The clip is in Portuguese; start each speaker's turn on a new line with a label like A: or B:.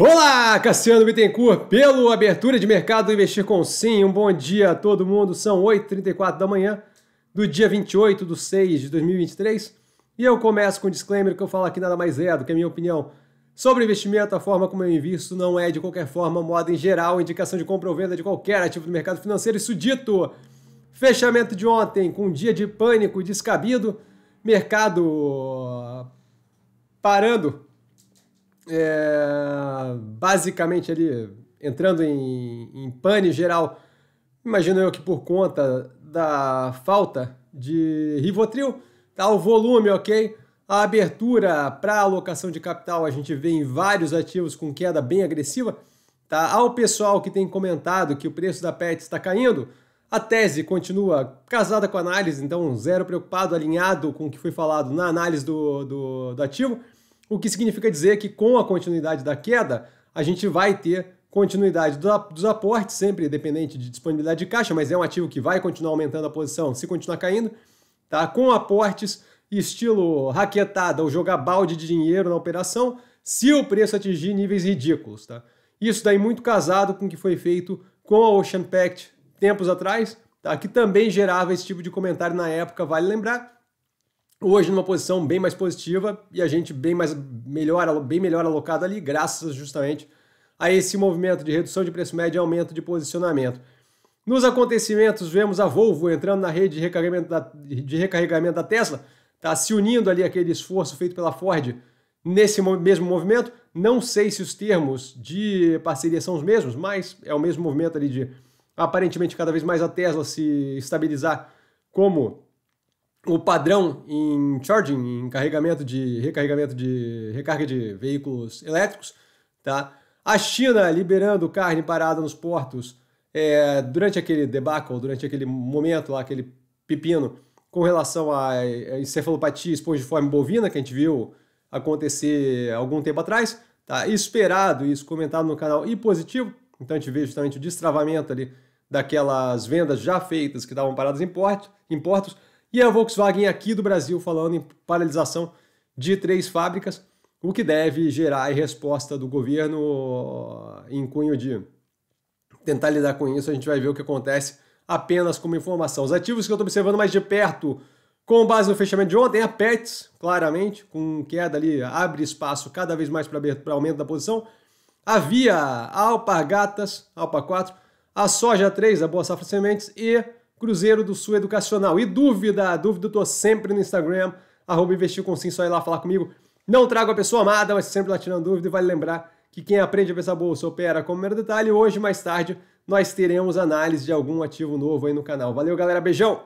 A: Olá, Cassiano Bittencourt, pelo Abertura de Mercado Investir com Sim. Um bom dia a todo mundo. São 8h34 da manhã do dia 28 de 6 de 2023. E eu começo com um disclaimer que eu falo aqui nada mais é do que a minha opinião sobre investimento, a forma como eu invisto não é de qualquer forma, moda em geral, indicação de compra ou venda de qualquer ativo do mercado financeiro. Isso dito, fechamento de ontem com um dia de pânico descabido, mercado ah, parando é, basicamente ali entrando em, em pane geral. Imagino eu que por conta da falta de Rivotril, tá o volume, ok? A abertura para alocação de capital a gente vê em vários ativos com queda bem agressiva. Tá? Ao pessoal que tem comentado que o preço da PET está caindo, a tese continua casada com a análise, então zero preocupado, alinhado com o que foi falado na análise do, do, do ativo, o que significa dizer que com a continuidade da queda, a gente vai ter continuidade dos aportes, sempre dependente de disponibilidade de caixa, mas é um ativo que vai continuar aumentando a posição se continuar caindo, tá? com aportes estilo raquetada ou jogar balde de dinheiro na operação, se o preço atingir níveis ridículos. Tá? Isso daí muito casado com o que foi feito com a Ocean Pact tempos atrás, tá? que também gerava esse tipo de comentário na época, vale lembrar, hoje numa posição bem mais positiva e a gente bem mais melhor, bem melhor alocado ali, graças justamente a esse movimento de redução de preço médio e aumento de posicionamento. Nos acontecimentos, vemos a Volvo entrando na rede de recarregamento da, de recarregamento da Tesla, tá se unindo ali aquele esforço feito pela Ford nesse mesmo movimento. Não sei se os termos de parceria são os mesmos, mas é o mesmo movimento ali de aparentemente cada vez mais a Tesla se estabilizar como o padrão em charging, em carregamento de recarregamento de recarga de veículos elétricos, tá? A China liberando carne parada nos portos é, durante aquele debacle, durante aquele momento lá, aquele pepino com relação à encefalopatia espongiforme bovina que a gente viu acontecer algum tempo atrás, tá? Esperado isso comentado no canal e positivo, então a gente vê justamente o destravamento ali daquelas vendas já feitas que estavam paradas em, em portos e a Volkswagen aqui do Brasil falando em paralisação de três fábricas, o que deve gerar a resposta do governo eh, em cunho de tentar lidar com isso. A gente vai ver o que acontece apenas como informação. Os ativos que eu estou observando mais de perto, com base no fechamento de ontem, a Pets, claramente, com queda ali, abre espaço cada vez mais para aumento da posição. A Via, a Alpargatas, Alpa 4, a Soja 3, a Boa Safra Sementes e Cruzeiro do Sul Educacional. E dúvida, dúvida eu tô sempre no Instagram, arroba investir com sim, só ir lá falar comigo. Não trago a pessoa amada, mas sempre lá tirando dúvida e vale lembrar que quem aprende a pensar bolsa opera como mero detalhe. Hoje, mais tarde, nós teremos análise de algum ativo novo aí no canal. Valeu, galera. Beijão!